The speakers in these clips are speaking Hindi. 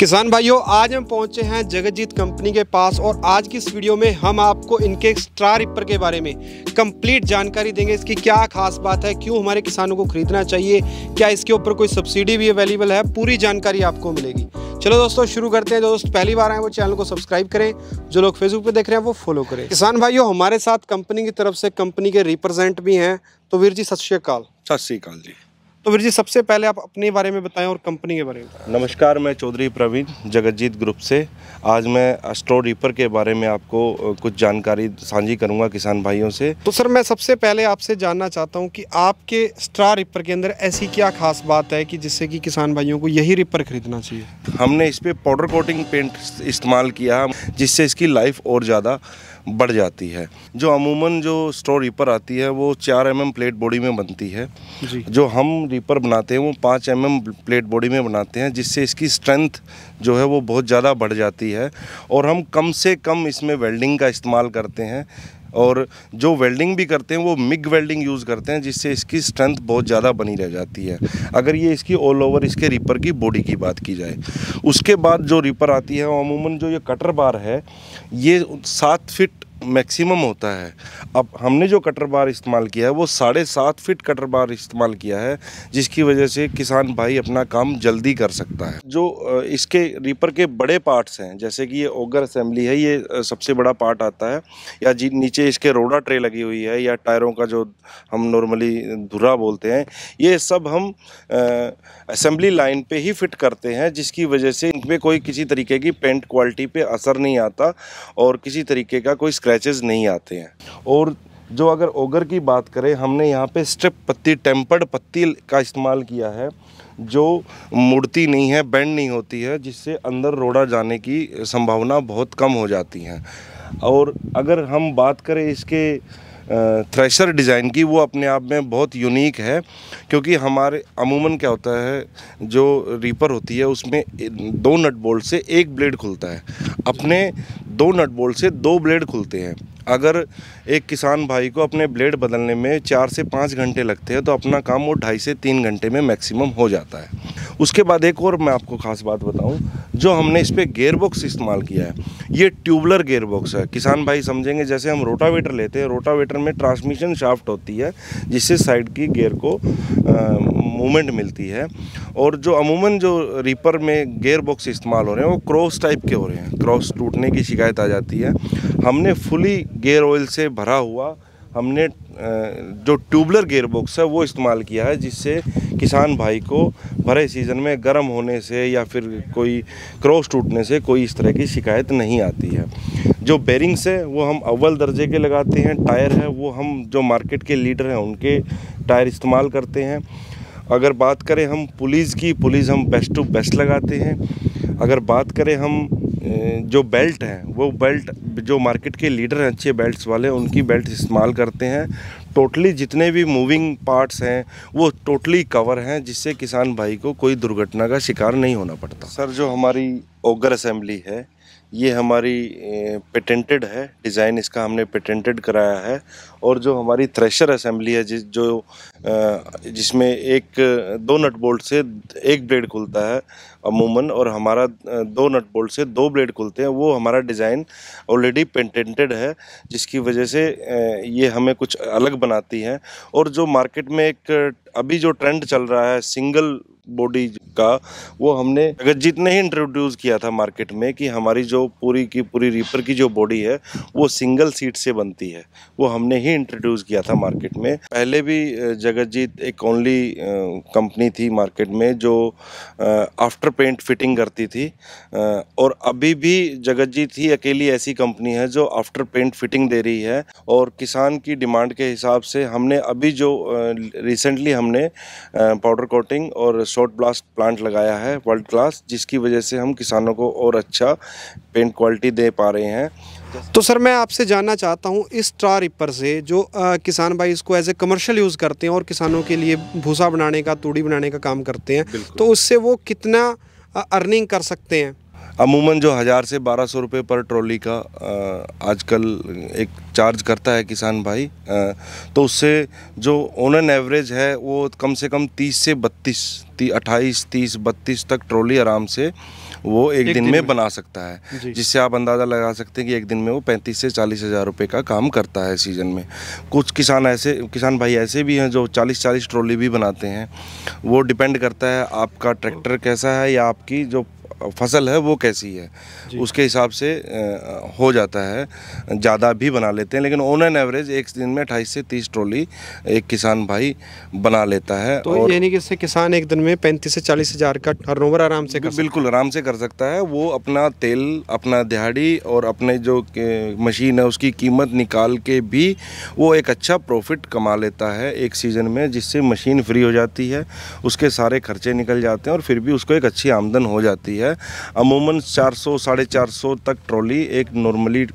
किसान भाइयों आज हम पहुंचे हैं जगतजीत कंपनी के पास और आज की इस वीडियो में हम आपको इनके स्ट्रा रिपर के बारे में कंप्लीट जानकारी देंगे इसकी क्या खास बात है क्यों हमारे किसानों को खरीदना चाहिए क्या इसके ऊपर कोई सब्सिडी भी अवेलेबल है पूरी जानकारी आपको मिलेगी चलो दोस्तों शुरू करते हैं दोस्त पहली बार आए वो चैनल को सब्सक्राइब करें जो लोग फेसबुक पर देख रहे हैं वो फॉलो करें किसान भाइयों हमारे साथ कंपनी की तरफ से कंपनी के रिप्रेजेंट भी हैं तो वीर जी सत श्रीकाल सत श्रीकाल जी तो वीर जी सबसे पहले आप अपने बारे में बताएं और कंपनी के बारे में नमस्कार मैं चौधरी प्रवीण जगतजीत ग्रुप से आज मैं अस्ट्रो रीपर के बारे में आपको कुछ जानकारी साझी करूंगा किसान भाइयों से तो सर मैं सबसे पहले आपसे जानना चाहता हूं कि आपके स्ट्रा रिपर के अंदर ऐसी क्या खास बात है कि जिससे कि किसान भाइयों को यही रिपर खरीदना चाहिए हमने इस पर पाउडर कोटिंग पेंट इस्तेमाल किया जिससे इसकी लाइफ और ज़्यादा बढ़ जाती है जो अमूमन जो स्टोर रीपर आती है वो चार एम mm प्लेट बॉडी में बनती है जो हम रीपर बनाते हैं वो पाँच एम mm प्लेट बॉडी में बनाते हैं जिससे इसकी स्ट्रेंथ जो है वो बहुत ज़्यादा बढ़ जाती है और हम कम से कम इसमें वेल्डिंग का इस्तेमाल करते हैं और जो वेल्डिंग भी करते हैं वो मिग वेल्डिंग यूज़ करते हैं जिससे इसकी स्ट्रेंथ बहुत ज़्यादा बनी रह जाती है अगर ये इसकी ऑल ओवर इसके रीपर की बॉडी की बात की जाए उसके बाद जो रिपर आती है अमूमन जो ये कटर बार है ये सात फिट मैक्सिमम होता है अब हमने जो कटर बार इस्तेमाल किया है वो साढ़े सात फिट कटर बार इस्तेमाल किया है जिसकी वजह से किसान भाई अपना काम जल्दी कर सकता है जो इसके रीपर के बड़े पार्ट्स हैं जैसे कि ये ओगर असेंबली है ये सबसे बड़ा पार्ट आता है या जी नीचे इसके रोडा ट्रे लगी हुई है या टायरों का जो हम नॉर्मली धुरा बोलते हैं ये सब हम असेंबली लाइन पर ही फिट करते हैं जिसकी वजह से इनमें कोई किसी तरीके की पेंट क्वालिटी पर असर नहीं आता और किसी तरीके का कोई स्क्रैचेस नहीं आते हैं और जो अगर ओगर की बात करें हमने यहाँ पे स्ट्रिप पत्ती टेम्पर्ड पत्ती का इस्तेमाल किया है जो मुड़ती नहीं है बेंड नहीं होती है जिससे अंदर रोड़ा जाने की संभावना बहुत कम हो जाती है और अगर हम बात करें इसके थ्रेशर डिज़ाइन की वो अपने आप में बहुत यूनिक है क्योंकि हमारे अमूमन क्या होता है जो रीपर होती है उसमें दो नट बोल्ट से एक ब्लेड खुलता है अपने दो नट बोल्ट से दो ब्लेड खुलते हैं अगर एक किसान भाई को अपने ब्लेड बदलने में चार से पाँच घंटे लगते हैं तो अपना काम वो ढाई से तीन घंटे में मैक्सिमम हो जाता है उसके बाद एक और मैं आपको खास बात बताऊं जो हमने इस पर गेयर बॉक्स इस्तेमाल किया है ये ट्यूबलर गेयर बॉक्स है किसान भाई समझेंगे जैसे हम रोटावेटर लेते हैं रोटावेटर में ट्रांसमिशन शाफ्ट होती है जिससे साइड की गेयर को मूवमेंट मिलती है और जो अमूमन जो रीपर में गेयर बॉक्स इस्तेमाल हो रहे हैं वो क्रॉस टाइप के हो रहे हैं क्रॉस टूटने की शिकायत आ जाती है हमने फुली गेयर ऑयल से भरा हुआ हमने जो ट्यूबलर गेयरबॉक्स है वो इस्तेमाल किया है जिससे किसान भाई को भरे सीज़न में गर्म होने से या फिर कोई क्रॉस टूटने से कोई इस तरह की शिकायत नहीं आती है जो बेरिंग्स है वो हम अव्वल दर्जे के लगाते हैं टायर है वो हम जो मार्केट के लीडर हैं उनके टायर इस्तेमाल करते हैं अगर बात करें हम पुलिस की पुलिस हम बेस्ट टू बेस्ट लगाते हैं अगर बात करें हम जो बेल्ट हैं वो बेल्ट जो मार्केट के लीडर हैं अच्छे बेल्ट्स वाले उनकी बेल्ट इस्तेमाल करते हैं टोटली जितने भी मूविंग पार्ट्स हैं वो टोटली कवर हैं जिससे किसान भाई को कोई दुर्घटना का शिकार नहीं होना पड़ता सर जो हमारी ओगर असेंबली है ये हमारी पेटेंटेड है डिज़ाइन इसका हमने पेटेंटेड कराया है और जो हमारी थ्रेशर असेंबली है जिस जो जिसमें एक दो नट बोल्ट से एक ब्लेड खुलता है अमूमन और हमारा दो नट बोल्ट से दो ब्लेड खुलते हैं वो हमारा डिज़ाइन ऑलरेडी पेंटेंटेड है जिसकी वजह से ये हमें कुछ अलग बनाती है और जो मार्केट में एक अभी जो ट्रेंड चल रहा है सिंगल बॉडी का वो हमने अगर जितने ही इंट्रोड्यूस किया था मार्केट में कि हमारी जो पूरी की पूरी रीपर की जो बॉडी है वो सिंगल सीट से बनती है वो हमने ही इंट्रोड्यूस किया था मार्केट में पहले भी जब जगतजीत एक ओनली कंपनी थी मार्केट में जो आफ्टर पेंट फिटिंग करती थी और अभी भी जगतजीत ही अकेली ऐसी कंपनी है जो आफ्टर पेंट फिटिंग दे रही है और किसान की डिमांड के हिसाब से हमने अभी जो रिसेंटली हमने पाउडर कोटिंग और शॉर्ट ब्लास्ट प्लांट लगाया है वर्ल्ड क्लास जिसकी वजह से हम किसानों को और अच्छा पेंट क्वालिटी दे पा रहे हैं तो सर मैं आपसे जानना चाहता हूँ इस ट्रा रिपर से जो आ, किसान भाई इसको एज ए कमर्शियल यूज़ करते हैं और किसानों के लिए भूसा बनाने का तूड़ी बनाने का काम करते हैं तो उससे वो कितना अर्निंग कर सकते हैं अमूमन जो हज़ार से बारह सौ रुपये पर ट्रॉली का आजकल एक चार्ज करता है किसान भाई आ, तो उससे जो ओन एन एवरेज है वो कम से कम तीस से बत्तीस अट्ठाईस तीस बत्तीस तक ट्रॉली आराम से वो एक, एक दिन, दिन में बना सकता है जिससे आप अंदाज़ा लगा सकते हैं कि एक दिन में वो पैंतीस से चालीस हज़ार रुपये का काम करता है सीज़न में कुछ किसान ऐसे किसान भाई ऐसे भी हैं जो चालीस चालीस ट्रॉली भी बनाते हैं वो डिपेंड करता है आपका ट्रैक्टर कैसा है या आपकी जो फसल है वो कैसी है उसके हिसाब से हो जाता है ज़्यादा भी बना लेते हैं लेकिन ऑन एन एवरेज एक दिन में अट्ठाईस से तीस ट्रॉली एक किसान भाई बना लेता है तो और यानी कि इससे किसान एक दिन में पैंतीस से चालीस हज़ार का टर्नओवर आराम से कर बिल्कुल आराम से कर सकता है वो अपना तेल अपना दिहाड़ी और अपने जो मशीन है उसकी कीमत निकाल के भी वो एक अच्छा प्रॉफिट कमा लेता है एक सीज़न में जिससे मशीन फ्री हो जाती है उसके सारे खर्चे निकल जाते हैं और फिर भी उसको एक अच्छी आमदन हो जाती है है अमूमन 400 साढ़े चार तक ट्रॉली एक नॉर्मली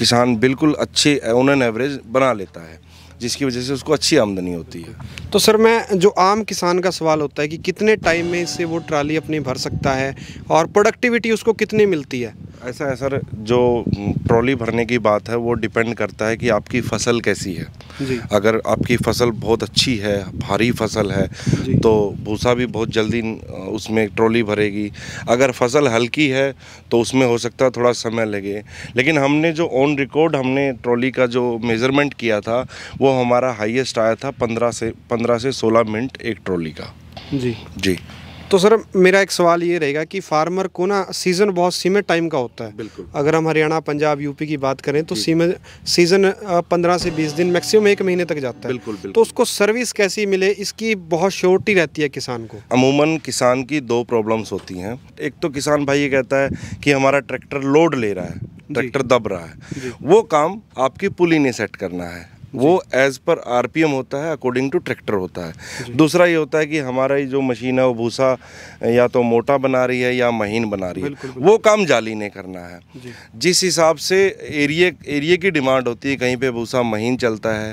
किसान बिल्कुल अच्छे ऑन एन एवरेज बना लेता है जिसकी वजह से उसको अच्छी आमदनी होती है तो सर मैं जो आम किसान का सवाल होता है कि कितने टाइम में से वो ट्राली अपनी भर सकता है और प्रोडक्टिविटी उसको कितनी मिलती है ऐसा है सर जो ट्रॉली भरने की बात है वो डिपेंड करता है कि आपकी फसल कैसी है जी। अगर आपकी फसल बहुत अच्छी है भारी फसल है तो भूसा भी बहुत जल्दी उसमें ट्रॉली भरेगी अगर फसल हल्की है तो उसमें हो सकता है थोड़ा समय लगे लेकिन हमने जो ऑन रिकॉर्ड हमने ट्रॉली का जो मेज़रमेंट किया था वो हमारा हाईएस्ट आया था पंद्रह से पंद्रह से सोलह मिनट एक ट्रॉली का जी जी तो सर मेरा एक सवाल ये रहेगा कि फार्मर को ना सीज़न बहुत सीमित टाइम का होता है बिल्कुल अगर हम हरियाणा पंजाब यूपी की बात करें तो सीमित सीज़न पंद्रह से बीस दिन मैक्सिमम एक महीने तक जाता है बिल्कुल, बिल्कुल तो उसको सर्विस कैसी मिले इसकी बहुत श्योरिटी रहती है किसान को अमूमन किसान की दो प्रॉब्लम्स होती हैं एक तो किसान भाई ये कहता है कि हमारा ट्रैक्टर लोड ले रहा है ट्रैक्टर दब रहा है वो काम आपकी पुली ने सेट करना है वो एज पर आरपीएम होता है अकॉर्डिंग टू ट्रैक्टर होता है दूसरा ये होता है कि हमारा जो मशीन है वो भूसा या तो मोटा बना रही है या महीन बना रही है बिल्कुल, बिल्कुल। वो काम जाली ने करना है जिस हिसाब से एरिए एरिए की डिमांड होती है कहीं पे भूसा महीन चलता है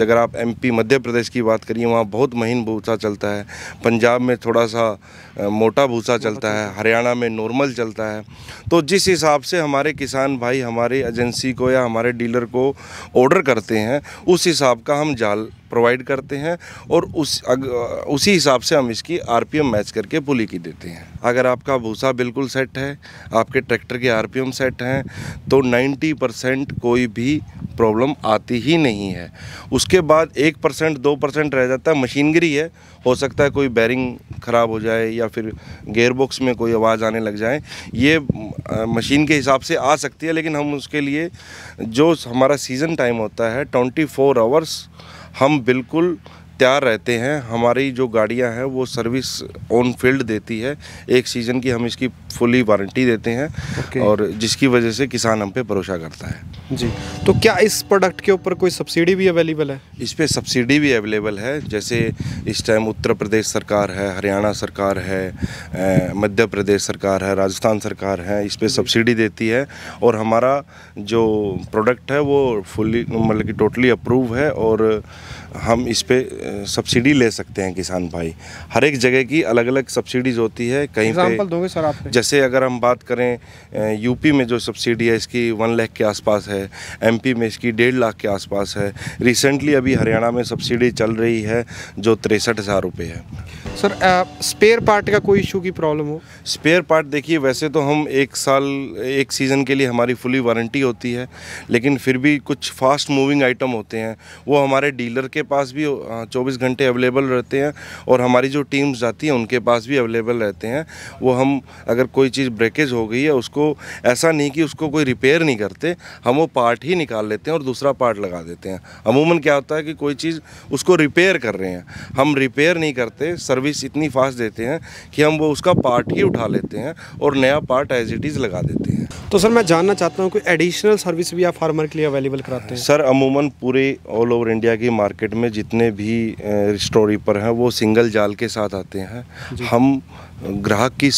अगर आप एम मध्य प्रदेश की बात करिए वहाँ बहुत महीन भूसा चलता है पंजाब में थोड़ा सा मोटा भूसा चलता है हरियाणा में नॉर्मल चलता है तो जिस हिसाब से हमारे किसान भाई हमारे एजेंसी को या हमारे डीलर को ऑर्डर करते हैं उस हिसाब का हम जाल प्रोवाइड करते हैं और उस अग, उसी हिसाब से हम इसकी आरपीएम मैच करके पुली की देते हैं अगर आपका भूसा बिल्कुल सेट है आपके ट्रैक्टर के आरपीएम सेट हैं तो 90 परसेंट कोई भी प्रॉब्लम आती ही नहीं है उसके बाद एक परसेंट दो परसेंट रह जाता है मशीनगरी है हो सकता है कोई बैरिंग ख़राब हो जाए या फिर गेयरबॉक्स में कोई आवाज़ आने लग जाए ये मशीन के हिसाब से आ सकती है लेकिन हम उसके लिए जो हमारा सीज़न टाइम होता है ट्वेंटी फोर आवर्स हम बिल्कुल तैयार रहते हैं हमारी जो गाड़ियां हैं वो सर्विस ऑन फील्ड देती है एक सीज़न की हम इसकी फुली वारंटी देते हैं okay. और जिसकी वजह से किसान हम पे भरोसा करता है जी तो क्या इस प्रोडक्ट के ऊपर कोई सब्सिडी भी अवेलेबल है इस पर सब्सिडी भी अवेलेबल है जैसे इस टाइम उत्तर प्रदेश सरकार है हरियाणा सरकार है मध्य प्रदेश सरकार है राजस्थान सरकार है इस पर सब्सिडी देती है और हमारा जो प्रोडक्ट है वो फुली मतलब कि टोटली अप्रूव है और हम इस पर सब्सिडी ले सकते हैं किसान भाई हर एक जगह की अलग अलग सब्सिडीज होती है कहीं पे दोगे सर आप जैसे अगर हम बात करें यूपी में जो सब्सिडी है इसकी वन लाख के आसपास है एमपी में इसकी डेढ़ लाख के आसपास है रिसेंटली अभी हरियाणा में सब्सिडी चल रही है जो तिरसठ हज़ार रुपये है सर स्पेयर पार्ट का कोई इशू की प्रॉब्लम हो स्पेयर पार्ट देखिए वैसे तो हम एक साल एक सीज़न के लिए हमारी फुली वारंटी होती है लेकिन फिर भी कुछ फास्ट मूविंग आइटम होते हैं वो हमारे डीलर के पास भी चौबीस घंटे अवेलेबल रहते हैं और हमारी जो टीम्स जाती हैं उनके पास भी अवेलेबल रहते हैं वो हम अगर कोई चीज़ ब्रेकेज हो गई है उसको ऐसा नहीं कि उसको कोई रिपेयर नहीं करते हम वो पार्ट ही निकाल लेते हैं और दूसरा पार्ट लगा देते हैं अमूमन क्या होता है कि कोई चीज़ उसको रिपेयर कर रहे हैं हम रिपेयर नहीं करते सर्विस इतनी फास्ट देते हैं कि हम वो उसका पार्ट ही उठा लेते हैं और नया पार्ट एज इट इज़ लगा देते हैं तो सर मैं जानना चाहता हूँ कोई एडिशनल सर्विस भी आप फार्मर के लिए अवेलेबल कराते हैं सर अमूमन पूरे ऑल ओवर इंडिया की मार्केट मार्केट में जितने भी स्टोरी पर हैं वो सिंगल जाल के साथ आते हैं हम ग्राहक की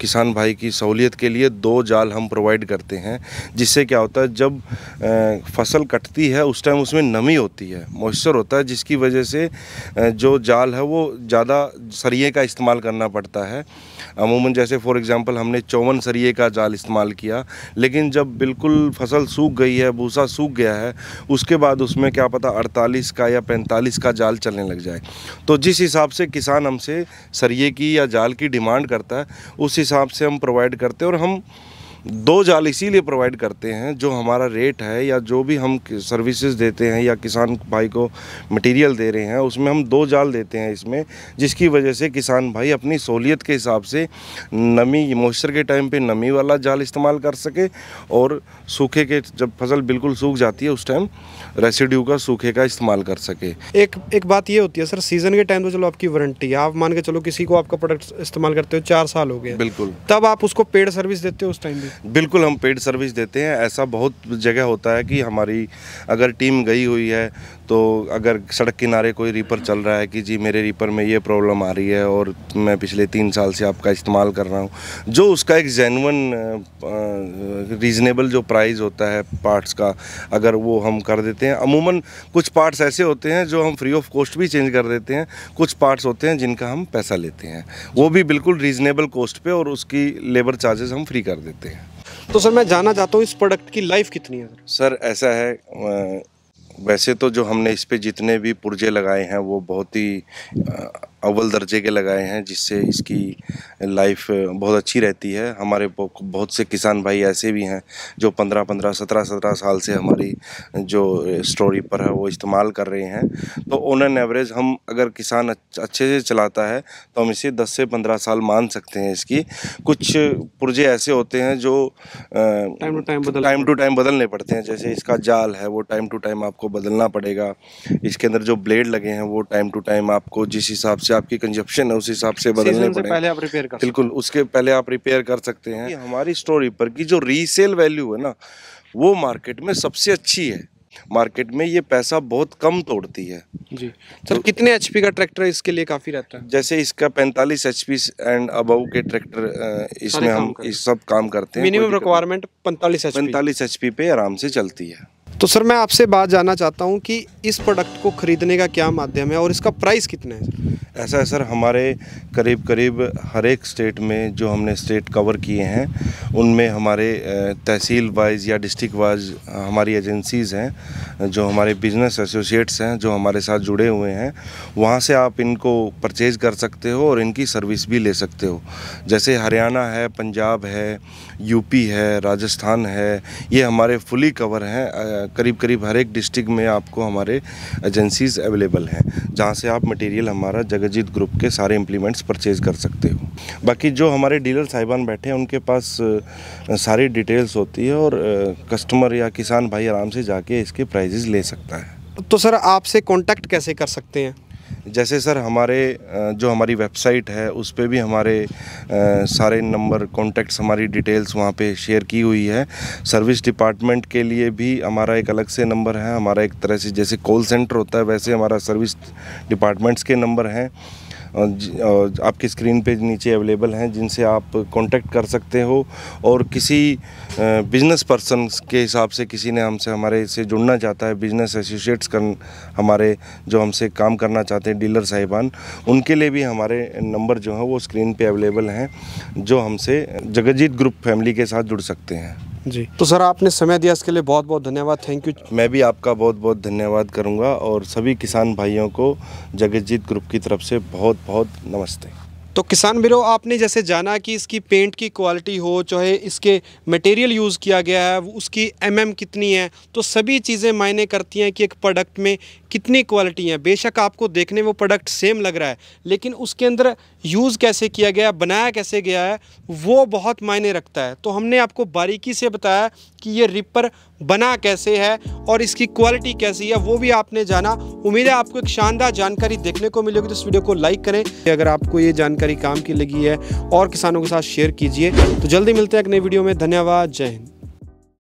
किसान भाई की सहूलियत के लिए दो जाल हम प्रोवाइड करते हैं जिससे क्या होता है जब फसल कटती है उस टाइम उसमें नमी होती है मॉइस्चर होता है जिसकी वजह से जो जाल है वो ज़्यादा सरिये का इस्तेमाल करना पड़ता है अमूमन जैसे फॉर एग्ज़ाम्पल हमने चौवन सरिये का जाल इस्तेमाल किया लेकिन जब बिल्कुल फसल सूख गई है भूसा सूख गया है उसके बाद उसमें क्या पता अड़तालीस का या पैंतालीस का जाल चलने लग जाए तो जिस हिसाब से किसान हमसे सरिये की या जाल की डिमांड करता है उस हिसाब से हम प्रोवाइड करते हैं और हम दो जाल इसीलिए प्रोवाइड करते हैं जो हमारा रेट है या जो भी हम सर्विसेज देते हैं या किसान भाई को मटेरियल दे रहे हैं उसमें हम दो जाल देते हैं इसमें जिसकी वजह से किसान भाई अपनी सहूलियत के हिसाब से नमी मॉइस्चर के टाइम पे नमी वाला जाल इस्तेमाल कर सके और सूखे के जब फसल बिल्कुल सूख जाती है उस टाइम रेसिड्यू का सूखे का इस्तेमाल कर सके एक एक बात ये होती है सर सीज़न के टाइम तो चलो आपकी वारंटी है आप मान के चलो किसी को आपका प्रोडक्ट इस्तेमाल करते हो चार साल हो गए बिल्कुल तब आप उसको पेड सर्विस देते हो उस टाइम भी बिल्कुल हम पेड सर्विस देते हैं ऐसा बहुत जगह होता है कि हमारी अगर टीम गई हुई है तो अगर सड़क किनारे कोई रीपर चल रहा है कि जी मेरे रीपर में ये प्रॉब्लम आ रही है और मैं पिछले तीन साल से आपका इस्तेमाल कर रहा हूँ जो उसका एक जैनवन रीज़नेबल जो प्राइस होता है पार्ट्स का अगर वो हम कर देते हैं अमूमन कुछ पार्ट्स ऐसे होते हैं जो हम फ्री ऑफ कॉस्ट भी चेंज कर देते हैं कुछ पार्ट्स होते हैं जिनका हम पैसा लेते हैं वो भी बिल्कुल रीज़नेबल कॉस्ट पर और उसकी लेबर चार्जेस हम फ्री कर देते हैं तो सर मैं जाना चाहता हूँ इस प्रोडक्ट की लाइफ कितनी है सर ऐसा है वैसे तो जो हमने इस पे जितने भी पुर्जे लगाए हैं वो बहुत ही अव्वल दर्जे के लगाए हैं जिससे इसकी लाइफ बहुत अच्छी रहती है हमारे बहुत से किसान भाई ऐसे भी हैं जो पंद्रह पंद्रह सत्रह सत्रह साल से हमारी जो स्टोरी पर है वो इस्तेमाल कर रहे हैं तो ऑन एन एवरेज हम अगर किसान अच्छे से चलाता है तो हम इसे दस से पंद्रह साल मान सकते हैं इसकी कुछ पुर्जे ऐसे होते हैं जो time to time time to time बदलने पड़ते हैं जैसे इसका जाल है वो टाइम टू टाइम आपको बदलना पड़ेगा इसके अंदर जो ब्लेड लगे हैं वो टाइम टू टाइम आपको जिस हिसाब से आपकी कंजप्शन है उस हिसाब से बदलने से पहले आप रिपेयर कर बिल्कुल उसके पहले आप रिपेयर कर सकते हैं हमारी स्टोरी पर की जो रीसेल वैल्यू है ना वो मार्केट में सबसे अच्छी है मार्केट में ये पैसा बहुत कम तोड़ती है जी सर तो, तो, कितने एच का ट्रैक्टर इसके लिए काफ़ी रहता है जैसे इसका 45 एच एंड अबव के ट्रैक्टर इसमें हम इस सब काम करते हैं मिनिमम रिक्वायरमेंट 45 एच 45 एच पे आराम से चलती है तो सर मैं आपसे बात जानना चाहता हूँ कि इस प्रोडक्ट को ख़रीदने का क्या माध्यम है और इसका प्राइस कितना है ऐसा है सर हमारे करीब करीब हर एक स्टेट में जो हमने स्टेट कवर किए हैं उनमें हमारे तहसील वाइज या डिस्ट्रिक्ट वाइज हमारी एजेंसीज़ हैं जो हमारे बिजनेस एसोसिएट्स हैं जो हमारे साथ जुड़े हुए हैं वहाँ से आप इनको परचेज़ कर सकते हो और इनकी सर्विस भी ले सकते हो जैसे हरियाणा है पंजाब है यूपी है राजस्थान है ये हमारे फुली कवर हैं करीब करीब हर एक डिस्ट्रिक्ट में आपको हमारे एजेंसीज़ अवेलेबल हैं जहाँ से आप मटेरियल हमारा जगजीत ग्रुप के सारे इम्प्लीमेंट्स परचेज कर सकते हो बाकी जो हमारे डीलर साहिबान बैठे हैं उनके पास सारी डिटेल्स होती है और कस्टमर या किसान भाई आराम से जाके इसके प्राइजेज़ ले सकता है तो सर आपसे कॉन्टैक्ट कैसे कर सकते हैं जैसे सर हमारे जो हमारी वेबसाइट है उस पर भी हमारे सारे नंबर कॉन्टैक्ट्स हमारी डिटेल्स वहाँ पे शेयर की हुई है सर्विस डिपार्टमेंट के लिए भी हमारा एक अलग से नंबर है हमारा एक तरह से जैसे कॉल सेंटर होता है वैसे हमारा सर्विस डिपार्टमेंट्स के नंबर हैं आपकी स्क्रीन पे नीचे अवेलेबल हैं जिनसे आप कांटेक्ट कर सकते हो और किसी बिजनेस पर्सन के हिसाब से किसी ने हमसे हमारे से जुड़ना चाहता है बिजनेस एसोसिएट्स कर हमारे जो हमसे काम करना चाहते हैं डीलर साहिबान उनके लिए भी हमारे नंबर जो हैं वो स्क्रीन पे अवेलेबल हैं जो हमसे जगजीत ग्रुप फैमिली के साथ जुड़ सकते हैं जी तो सर आपने समय दिया इसके लिए बहुत बहुत धन्यवाद थैंक यू मैं भी आपका बहुत बहुत धन्यवाद करूँगा और सभी किसान भाइयों को जगतजीत ग्रुप की तरफ से बहुत बहुत नमस्ते तो किसान बिरो आपने जैसे जाना कि इसकी पेंट की क्वालिटी हो चाहे इसके मटेरियल यूज़ किया गया है उसकी एम कितनी है तो सभी चीज़ें मायने करती हैं कि एक प्रोडक्ट में कितनी क्वालिटी है बेशक आपको देखने में वो प्रोडक्ट सेम लग रहा है लेकिन उसके अंदर यूज़ कैसे किया गया बनाया कैसे गया है वो बहुत मायने रखता है तो हमने आपको बारीकी से बताया कि ये रिपर बना कैसे है और इसकी क्वालिटी कैसी है वो भी आपने जाना उम्मीद है आपको एक शानदार जानकारी देखने को मिलेगी तो इस वीडियो को लाइक करें अगर आपको ये जानकारी काम की लगी है और किसानों के साथ शेयर कीजिए तो जल्दी मिलते हैं एक नई वीडियो में धन्यवाद जय हिंद